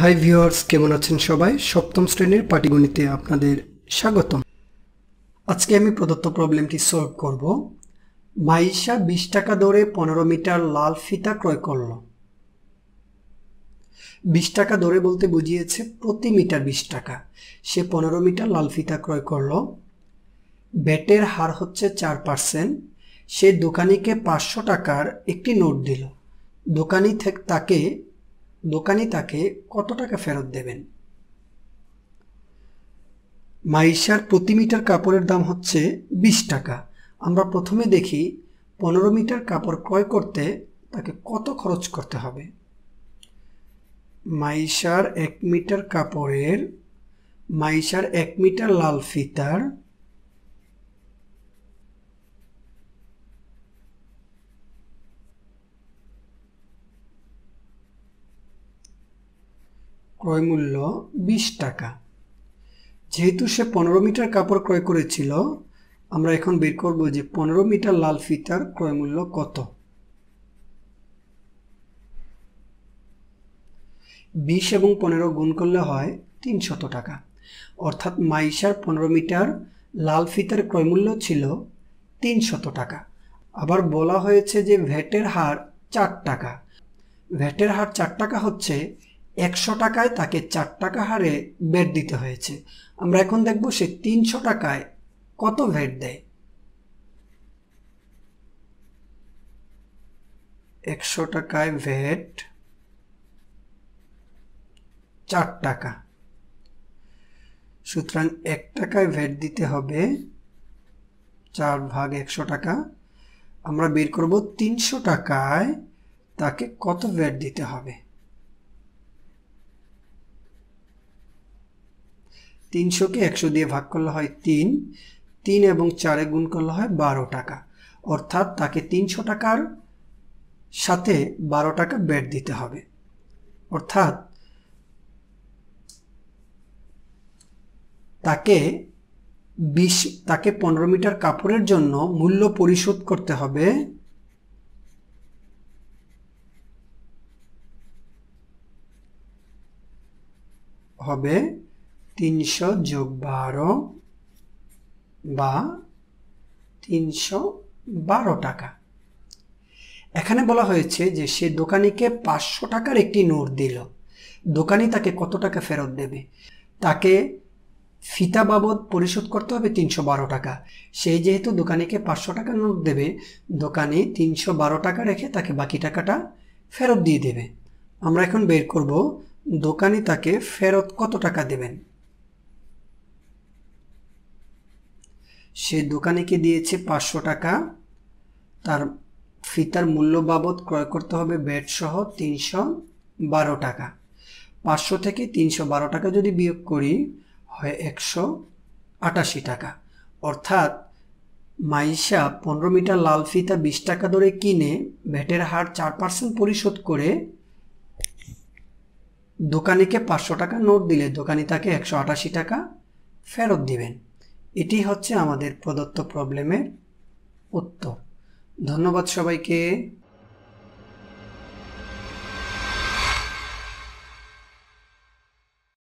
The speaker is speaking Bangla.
হাই ভিউয়ার্স কেমন আছেন সবাই সপ্তম শ্রেণীর পাটিগণিতে আপনাদের স্বাগতম আজকে আমি প্রদত্ত প্রবলেমটি সলভ করব মাইশা বিশ টাকা দরে পনেরো মিটার লাল ফিতা ক্রয় করল বিশ টাকা দরে বলতে বুঝিয়েছে প্রতি মিটার বিশ টাকা সে পনেরো মিটার লাল ফিতা ক্রয় করল ব্যাটের হার হচ্ছে চার পার্সেন্ট সে দোকানিকে পাঁচশো টাকার একটি নোট দিল দোকানি থেকে তাকে দোকানি তাকে কত টাকা ফেরত দেবেন মাইশার প্রতি মিটার কাপড়ের দাম হচ্ছে বিশ টাকা আমরা প্রথমে দেখি পনেরো মিটার কাপড় ক্রয় করতে তাকে কত খরচ করতে হবে মাইশার এক মিটার কাপড়ের মাইশার এক মিটার লাল ফিতার ক্রয় মূল্য বিশ টাকা যেহেতু সে পনেরো মিটার কাপড় ক্রয় করেছিল আমরা এখন বের করব যে পনেরো মিটার লাল ফিতার ক্রয় মূল্য কত বিশ এবং পনেরো গুণ করলে হয় তিনশত টাকা অর্থাৎ মাইশার পনেরো মিটার লাল ফিতার ক্রয়মূল্য ছিল তিনশত টাকা আবার বলা হয়েছে যে ভ্যাটের হার চার টাকা ভ্যাটের হার চার টাকা হচ্ছে একশো টাকায় তাকে চার টাকা হারে ভেট দিতে হয়েছে আমরা এখন দেখব সে তিনশো টাকায় কত ভেট দেয় একশো টাকায় ভেট চার টাকা সুতরাং এক টাকায় ভেট দিতে হবে চার ভাগ একশো টাকা আমরা বের করব তিনশো টাকায় তাকে কত ভেট দিতে হবে তিনশোকে একশো দিয়ে ভাগ করলে হয় তিন তিন এবং চারে গুণ করলে হয় বারো টাকা অর্থাৎ তাকে তিনশো টাকার সাথে বারো টাকা বেড দিতে হবে অর্থাৎ তাকে বিশ তাকে পনেরো মিটার কাপড়ের জন্য মূল্য পরিশোধ করতে হবে হবে তিনশো যোগ বারো বা তিনশো বারো টাকা এখানে বলা হয়েছে যে সে দোকানিকে পাঁচশো টাকার একটি নোট দিল দোকানি তাকে কত টাকা ফেরত দেবে তাকে ফিতা বাবদ পরিশোধ করতে হবে তিনশো বারো টাকা সেই যেহেতু দোকানিকে পাঁচশো টাকা নোট দেবে দোকানে তিনশো বারো টাকা রেখে তাকে বাকি টাকাটা ফেরত দিয়ে দেবে আমরা এখন বের করব দোকানি তাকে ফেরত কত টাকা দেবেন সে দোকানিকে দিয়েছে পাঁচশো টাকা তার ফিতার মূল্য বাবদ ক্রয় করতে হবে সহ তিনশো বারো টাকা পাঁচশো থেকে তিনশো বারো টাকা যদি বিয়োগ করি হয় একশো আটাশি টাকা অর্থাৎ মাইশা পনেরো মিটার লাল ফিতা বিশ টাকা ধরে কিনে ভ্যাটের হার চার পার্সেন্ট পরিশোধ করে দোকানিকে পাঁচশো টাকা নোট দিলে দোকানি তাকে একশো আটাশি টাকা ফেরত দিবেন এটি হচ্ছে আমাদের প্রদত্ত প্রবলেমের উত্তর ধন্যবাদ সবাইকে